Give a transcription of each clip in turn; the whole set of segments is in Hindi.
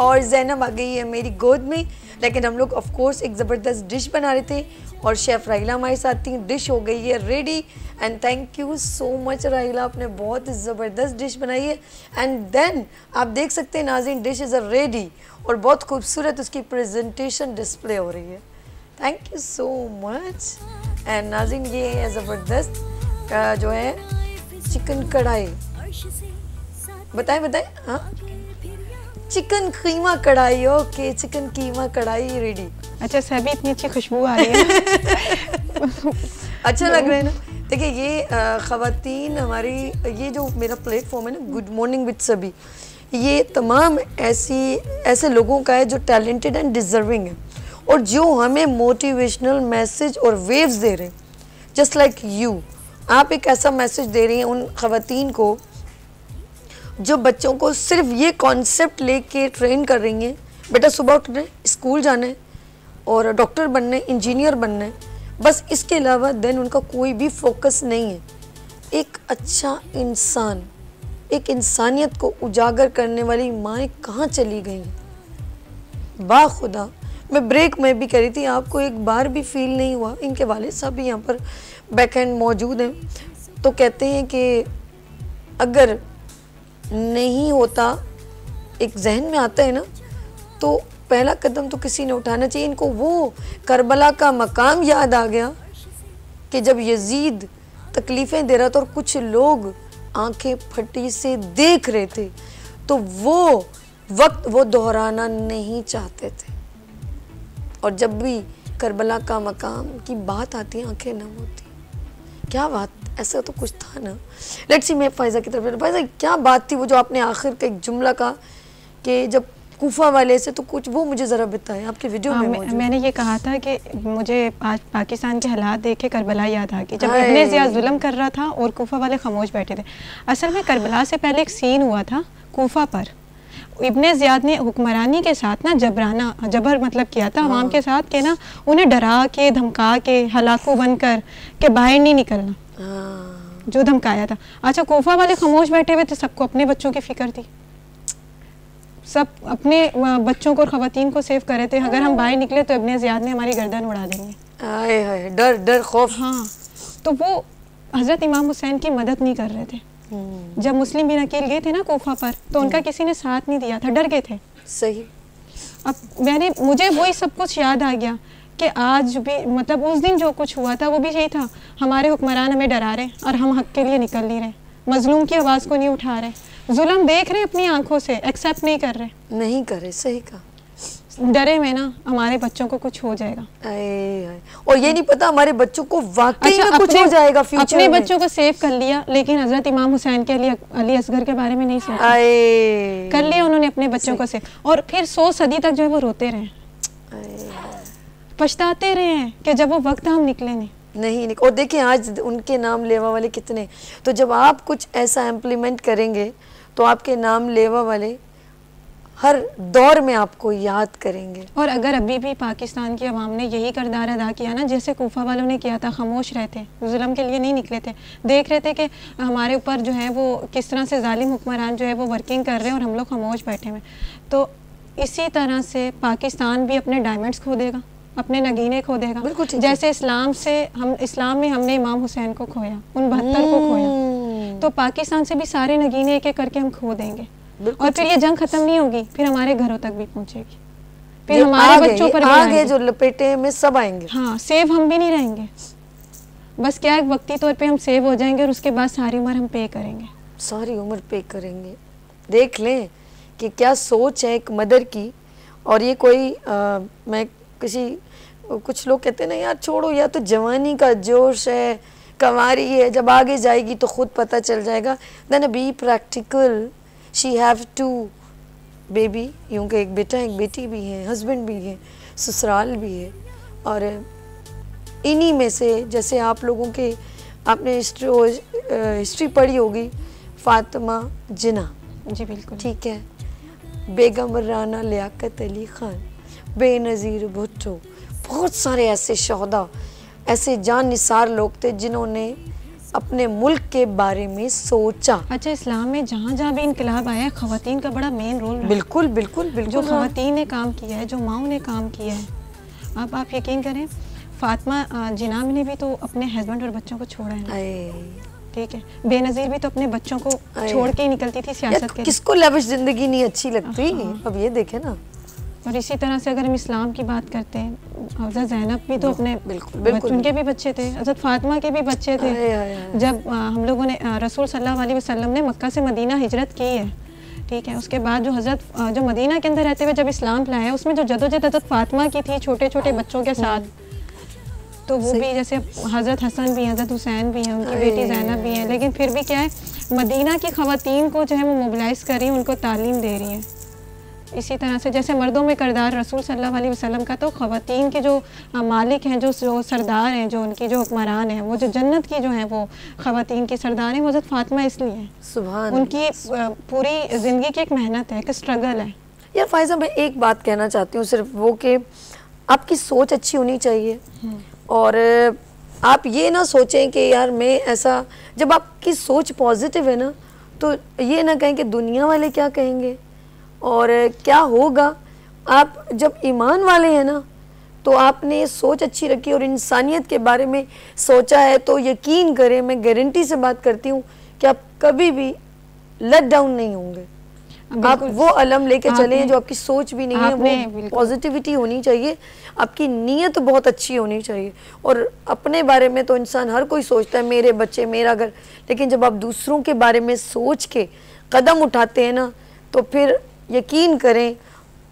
और जैनब आ गई है मेरी गोद में लेकिन हम लोग ऑफ कोर्स एक ज़बरदस्त डिश बना रहे थे और शेफ़ राहिला हमारे साथ थी डिश हो गई है ready and thank you so much Rahila आपने बहुत ज़बरदस्त डिश बनाई है एंड देन आप देख सकते हैं Nazin dish is a ready और बहुत खूबसूरत उसकी प्रेजेंटेशन डिस्प्ले हो रही है thank you so much and Nazin ये है ज़बरदस्त जो है चिकन कढ़ाई बताएं बताएं हाँ चिकन कीमा कढ़ाई ओके चिकन कीमा कढ़ाई रेडी अच्छा सभी इतनी अच्छी खुशबू आ रही है अच्छा लग रहा है ना देखिए ये खातन हमारी ये जो मेरा प्लेटफॉर्म है ना गुड मॉर्निंग विद सभी ये तमाम ऐसी ऐसे लोगों का है जो टैलेंटेड एंड डिजर्विंग है और जो हमें मोटिवेशनल मैसेज और वेव्स दे रहे हैं जस्ट लाइक यू आप एक ऐसा मैसेज दे रही हैं उन खातन को जो बच्चों को सिर्फ ये कॉन्सेप्ट लेके ट्रेन कर रही हैं बेटा सुबह उठना है स्कूल जाना है और डॉक्टर बनना है इंजीनियर बनना है बस इसके अलावा देन उनका कोई भी फोकस नहीं है एक अच्छा इंसान एक इंसानियत को उजागर करने वाली माएँ कहाँ चली गई खुदा मैं ब्रेक में भी कह रही थी आपको एक बार भी फील नहीं हुआ इनके वाले साहब भी यहाँ पर बैक मौजूद हैं तो कहते हैं कि अगर नहीं होता एक जहन में आता है ना तो पहला कदम तो किसी ने उठाना चाहिए इनको वो करबला का मकाम याद आ गया कि जब यजीद तकलीफ़ें दे रहा था और कुछ लोग आंखें फटी से देख रहे थे तो वो वक्त वो दोहराना नहीं चाहते थे और जब भी करबला का मकाम की बात आती है आंखें नम होती क्या बात ऐसा तो कुछ था ना लेट्स सी मैं फैज़ा की तरफ फैज़ा क्या बात थी वो जो आपने आखिर का एक जुमला कहा कि जब कोफा वाले से तो कुछ वो मुझे ज़रा बताएं आपके वीडियो हाँ, में मैं, मैंने ये कहा था कि मुझे आज पाकिस्तान के हालात देखे करबला याद आ गई जब इतने ज़्यादा जुल्म कर रहा था और कोफा वाले खामोश बैठे थे असल में करबला से पहले एक सीन हुआ था कोफा पर इब्ने ज़ियाद ने हुक्मरानी के साथ ना जबराना जबर मतलब किया था आवाम हाँ। के साथ के ना उन्हें डरा के धमका के हलाकू बनकर के बाहर नहीं निकलना हाँ। जो धमकाया था अच्छा कोफा वाले खामोश बैठे हुए थे सबको अपने बच्चों की फिक्र थी सब अपने बच्चों को और ख़वान को सेव कर रहे थे अगर हम बाहर निकले तो इबन ज़ियाद ने हमारी गर्दन उड़ा देंगे डर डर खौफ हाँ तो वो हज़रत इमाम हुसैन की मदद नहीं कर रहे थे जब मुस्लिम बिन अकेल गए थे ना कोफा पर तो उनका हम्म। किसी ने साथ नहीं दिया था डर गए थे सही अब मैंने मुझे वही सब कुछ याद आ गया कि आज भी मतलब उस दिन जो कुछ हुआ था वो भी यही था हमारे हुक्मरान हमें डरा रहे और हम हक के लिए निकल नहीं रहे मजलूम की आवाज़ को नहीं उठा रहे जुल्म देख रहे अपनी आंखों से एक्सेप्ट नहीं कर रहे नहीं कर रहे सही कहा डरे में ना हमारे बच्चों को कुछ हो जाएगा आए, आए। और ये नहीं पता हमारे बच्चों को वाकई अच्छा, में कुछ हो जाएगा फ्यूचर अपने बच्चों को सेव कर लिया लेकिन हजरत इमाम हुसैन के अली अली असगर के बारे में नहीं सोचा कर लिया उन्होंने अपने बच्चों को सेव और फिर सौ सदी तक जो है वो रोते रहे पछताते रहे हैं कि जब वो वक्त हम निकले नहीं नहीं और देखिए आज उनके नाम लेवा वाले कितने तो जब आप कुछ ऐसा इम्प्लीमेंट करेंगे तो आपके नाम लेवा वाले हर दौर में आपको याद करेंगे और अगर अभी भी पाकिस्तान की आवाम ने यही करदार अदा किया ना जैसे कोफा वालों ने किया था खामोश रहते जुल्म के लिए नहीं निकले थे देख रहे थे कि हमारे ऊपर जो है वो किस तरह से जालिम हुक्मरान जो है वो वर्किंग कर रहे हैं और हम लोग खामोश बैठे हुए तो इसी तरह से पाकिस्तान भी अपने डायमंड्स खो देगा अपने नगीने खो देगा बिल्कुल जैसे इस्लाम से हम इस्लाम में हमने इमाम हुसैन को खोया उन बहत्तर को खोया हम्म। तो पाकिस्तान से भी सारे नगीने एक एक करके हम खो देंगे और फिर ये जंग खत्म नहीं होगी फिर हमारे घरों तक भी पहुंचेगी फिर हमारे बच्चों पर आगे जो लपेटे में सब आएंगे हाँ सेव हम भी नहीं रहेंगे बस क्या एक वक्ती तौर पे हम सेव हो जाएंगे और उसके बाद सारी उम्र हम पे करेंगे सारी उम्र पे करेंगे देख लें कि क्या सोच है एक मदर की और ये कोई आ, मैं किसी कुछ लोग कहते हैं ना यार छोड़ो या तो जवानी का जोश है कंवारी है जब आगे जाएगी तो खुद पता चल जाएगा then be practical she have to baby यूँ के एक बेटा एक बेटी भी है हस्बैंड भी हैं ससुराल भी है और इन्हीं में से जैसे आप लोगों के आपने हिस्ट्री हिस्ट्री पढ़ी होगी फातिमा जिना जी बिल्कुल ठीक है बेगम राना लियाकत अली ख़ान बेनज़ीर भुट्टो बहुत सारे ऐसे शहदा ऐसे जान निसार लोग थे जिन्होंने अपने मुल्क के बारे में सोचा अच्छा इस्लाम में जहाँ जहाँ भी इनकलाब आया है खातन का बड़ा मेन रोल बिल्कुल बिल्कुल बिल्कुल जो हाँ। खातन ने काम किया है जो माओ ने काम किया है आप आप यकीन करें फातमा जिनाम ने भी तो अपने हस्बैंड और बच्चों को छोड़ा है ठीक है बेनजीर भी तो अपने बच्चों को छोड़ के ही निकलती थी सियासत के किसको लविश जिंदगी नहीं अच्छी लगती हाँ। अब ये देखे ना और इसी तरह से अगर हम इस्लाम की बात करते हैं हजरत जैनब भी तो अपने उनके भी बच्चे थे हजरत फातिमा के भी बच्चे थे आए, आए, आए। जब आ, हम लोगों ने रसूल सल्लल्लाहु अलैहि वसल्लम ने मक्का से मदीना हिजरत की है ठीक है उसके बाद जो हजरत जो मदीना के अंदर रहते हुए जब इस्लाम लाया उसमें जो जदोजहद हजरत फातिमा की थी छोटे छोटे हाँ। बच्चों के साथ तो वो भी जैसे हज़रत हसन भी हैं हज़रत हुसैन भी हैं उनकी बेटी जैनब भी हैं लेकिन फिर भी क्या है मदीना की खातन को जो है वो मोबिलाइज़ कर रही हैं उनको तालीम दे रही हैं इसी तरह से जैसे मर्दों में करदार रसूल सल्लल्लाहु अलैहि वसल्लम का तो ख़वातीन के जो मालिक हैं जो जो सरदार हैं जो उनकी जो हुक्मरान हैं वो जो जन्नत की जो हैं वो ख़वातीन की सरदार हैं वो जब फ़ातिमा इसलिए हैं सुबह उनकी पूरी ज़िंदगी की एक मेहनत है एक स्ट्रगल है यार फायजा मैं एक बात कहना चाहती हूँ सिर्फ वो कि आपकी सोच अच्छी होनी चाहिए हम्म। और आप ये ना सोचें कि यार मैं ऐसा जब आपकी सोच पॉजिटिव है ना तो ये ना कहें कि दुनिया वाले क्या कहेंगे और क्या होगा आप जब ईमान वाले हैं ना तो आपने सोच अच्छी रखी और इंसानियत के बारे में सोचा है तो यकीन करें मैं गारंटी से बात करती हूँ कि आप कभी भी लट डाउन नहीं होंगे आप वो अलम लेके चले हैं जो आपकी सोच भी नहीं है वो पॉजिटिविटी होनी चाहिए आपकी नीयत बहुत अच्छी होनी चाहिए और अपने बारे में तो इंसान हर कोई सोचता है मेरे बच्चे मेरा घर लेकिन जब आप दूसरों के बारे में सोच के कदम उठाते हैं ना तो फिर यकीन करें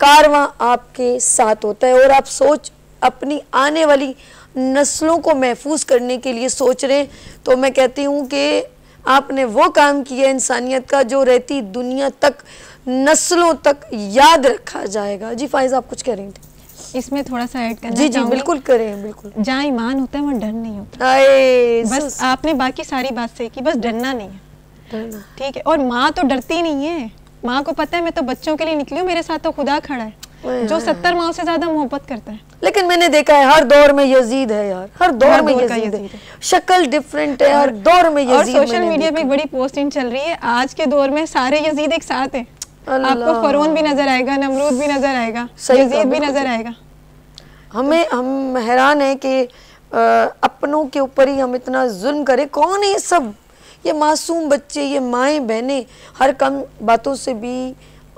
कारवां आपके साथ होता है और आप सोच अपनी आने वाली नस्लों को महफूज करने के लिए सोच रहे तो मैं कहती हूँ कि आपने वो काम किया इंसानियत का जो रहती दुनिया तक नस्लों तक याद रखा जाएगा जी फाइज आप कुछ कह रही थी इसमें थोड़ा सा ऐड करना जी जी बिल्कुल करें बिल्कुल जहाँ ईमान होता है वहाँ डर नहीं होता बस आपने बाकी सारी बात सही की बस डरना नहीं है ठीक है और माँ तो डरती नहीं है माँ को पता है मैं तो बच्चों के लिए निकली हूँ मेरे साथ तो खुदा खड़ा है जो सत्तर माओ से ज्यादा मोहब्बत करता है लेकिन मैंने देखा है हर दौर में यजीद है यार हर दौर हर में दौर यजीद, यजीद है शक्ल डिफरेंट है हर दौर में यजीद और सोशल मीडिया पे एक बड़ी पोस्टिंग चल रही है आज के दौर में सारे यजीद एक साथ है आपको फरोन भी नजर आएगा नमरूद भी नजर आएगा यजीद भी नजर आएगा हमें हम हैरान है कि अपनों के ऊपर ही हम इतना जुल्म करें कौन है सब ये मासूम बच्चे ये माएँ बहनें हर कम बातों से भी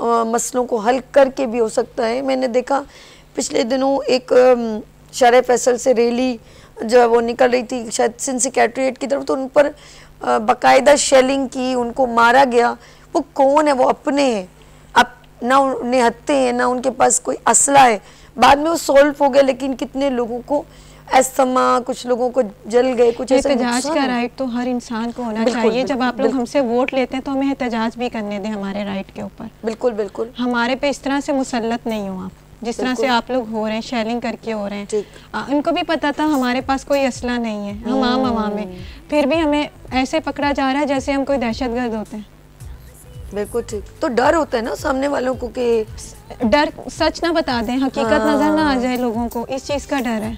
आ, मसलों को हल करके भी हो सकता है मैंने देखा पिछले दिनों एक शर फैसल से रैली जो है वो निकल रही थी शायद सिंह सेक्रेटरीट की तरफ तो उन पर बाकायदा शेलिंग की उनको मारा गया वो कौन है वो अपने हैं अब ना उन्हें हत्ते हैं ना उनके पास कोई असला है बाद में वो सॉल्व हो गया लेकिन कितने लोगों को अस्थमा कुछ लोगों को जल गए कुछ एहतजाज का राइट तो हर इंसान को होना बिल्कुल, चाहिए बिल्कुल, जब आप लोग हमसे वोट लेते हैं तो हमें एहतजाज भी करने दें हमारे राइट के ऊपर बिल्कुल बिल्कुल हमारे पे इस तरह से मुसलत नहीं हो आप जिस तरह से आप लोग हो रहे हैं शेलिंग करके हो रहे हैं आ, इनको भी पता था हमारे पास कोई असला नहीं है हम आम आवाम है हम्म। फिर भी हमें ऐसे पकड़ा जा रहा है जैसे हम कोई दहशत गर्द होते हैं बिल्कुल ठीक तो डर होता है ना सामने वालों को कि डर सच ना बता दें हकीकत नजर ना आ हाँ। जाए लोगों को इस चीज़ का डर है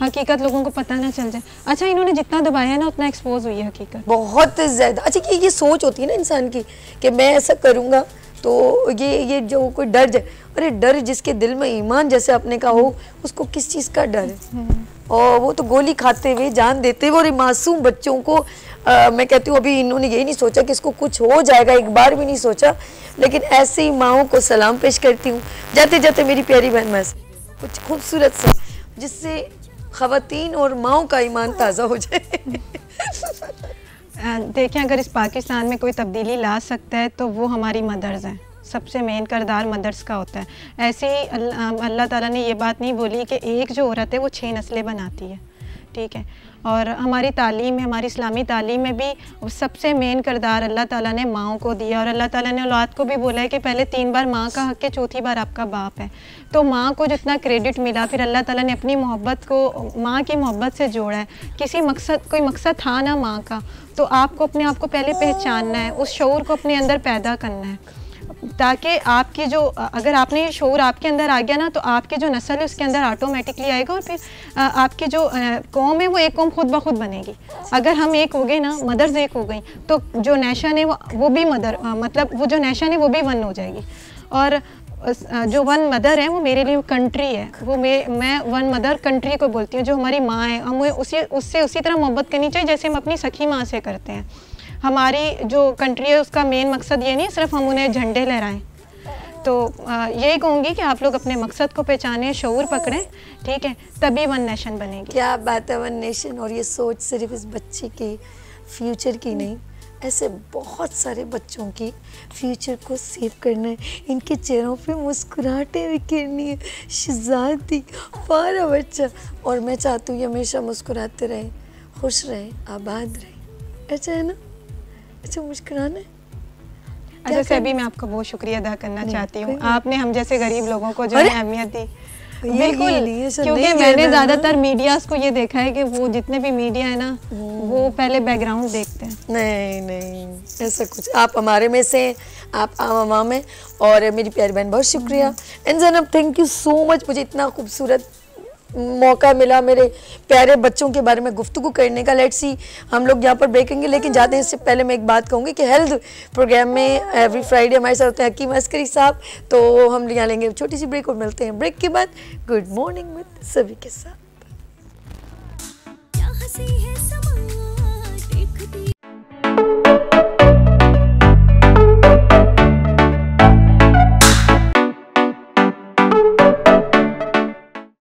हकीकत लोगों को पता ना चल जाए अच्छा इन्होंने जितना दबाया ना उतना एक्सपोज हुई है हकीकत बहुत ज़्यादा अच्छा कि ये सोच होती है ना इंसान की कि मैं ऐसा करूँगा तो ये ये जो कोई डर जाए अरे डर जिसके दिल में ईमान जैसे आपने कहा हो उसको किस चीज़ का डर है हम्म। और वो तो गोली खाते हुए जान देते हुए और मासूम बच्चों को आ, मैं कहती हूँ अभी इन्होंने यही नहीं सोचा कि इसको कुछ हो जाएगा एक बार भी नहीं सोचा लेकिन ऐसे ही माओ को सलाम पेश करती हूँ जाते जाते मेरी प्यारी बहन मैं कुछ खूबसूरत सा जिससे खातन और माओ का ईमान ताज़ा हो जाए देखें अगर इस पाकिस्तान में कोई तब्दीली ला सकता है तो वो हमारी मदर्स हैं सबसे मेन करदार मदर्स का होता है ऐसे ही अल्लाह ताला ने ये बात नहीं बोली कि एक जो औरत है वो छः नस्लें बनाती है ठीक है और हमारी तालीम है हमारी इस्लामी तालीम में भी सबसे मेन करदार अल्लाह ताला ने माओ को दिया और अल्लाह ताला ने औलाद को भी बोला है कि पहले तीन बार माँ का हक है चौथी बार आपका बाप है तो माँ को जितना क्रेडिट मिला फिर अल्लाह ताला ने अपनी मोहब्बत को माँ की मोहब्बत से जोड़ा है किसी मकसद कोई मकसद था ना माँ का तो आपको अपने आप को पहले पहचानना है उस शौर को अपने अंदर पैदा करना है ताकि आपकी जो अगर आपने ये शोर आपके अंदर आ गया ना तो आपकी जो नस्ल है उसके अंदर ऑटोमेटिकली आएगा और फिर आपकी जो कौम है वो एक कौम खुद ब खुद बनेगी अगर हम एक हो गए ना मदर्स एक हो गई तो जो नेशन है वो वो भी मदर मतलब वो जो नेशन है वो भी वन हो जाएगी और जो वन मदर है वो मेरे लिए कंट्री है वो मे मैं वन मदर कंट्री को बोलती हूँ जो हमारी माँ है हमें उसी उससे उसी तरह मोहब्बत करनी चाहिए जैसे हम अपनी सखी माँ से करते हैं हमारी जो कंट्री है उसका मेन मकसद ये नहीं सिर्फ हम उन्हें झंडे लहराएं तो यही कहूँगी कि आप लोग अपने मकसद को पहचाने शूर पकड़ें ठीक है तभी वन नेशन बनेगी क्या बात है वन नेशन और ये सोच सिर्फ इस बच्चे की फ्यूचर की नहीं ऐसे बहुत सारे बच्चों की फ्यूचर को सेव करना है इनके चेहरों पे मुस्कुराहटें बिखेरनी है शिजाती पारा बच्चा और मैं चाहती हूँ ये हमेशा मुस्कुराते रहे खुश रहे आबाद रहे ऐसा है ना अच्छा मुस्कुराना अच्छा सभी मैं आपका बहुत शुक्रिया अदा करना चाहती हूँ आपने हम जैसे गरीब लोगों को जो है अहमियत दी बिल्कुल क्योंकि मैंने ज्यादातर मीडिया को ये देखा है कि वो जितने भी मीडिया है ना हम्म। वो पहले बैकग्राउंड देखते हैं नहीं नहीं ऐसा कुछ आप हमारे में से आप आम आवाम है और मेरी प्यारी बहन बहुत शुक्रिया एंड जनाब थैंक यू सो मच मुझे इतना खूबसूरत मौका मिला मेरे प्यारे बच्चों के बारे में गुफ्तु करने का लेट्स सी हम लोग यहाँ पर ब्रेकेंगे लेकिन जाते हैं इससे पहले मैं एक बात कहूँगी कि हेल्थ प्रोग्राम में एवरी फ्राइडे हमारे साथ होते हैं हकीम अस्करी साहब तो हम यहाँ लेंगे छोटी सी ब्रेक और मिलते हैं ब्रेक के बाद गुड मॉर्निंग विद सभी के साथ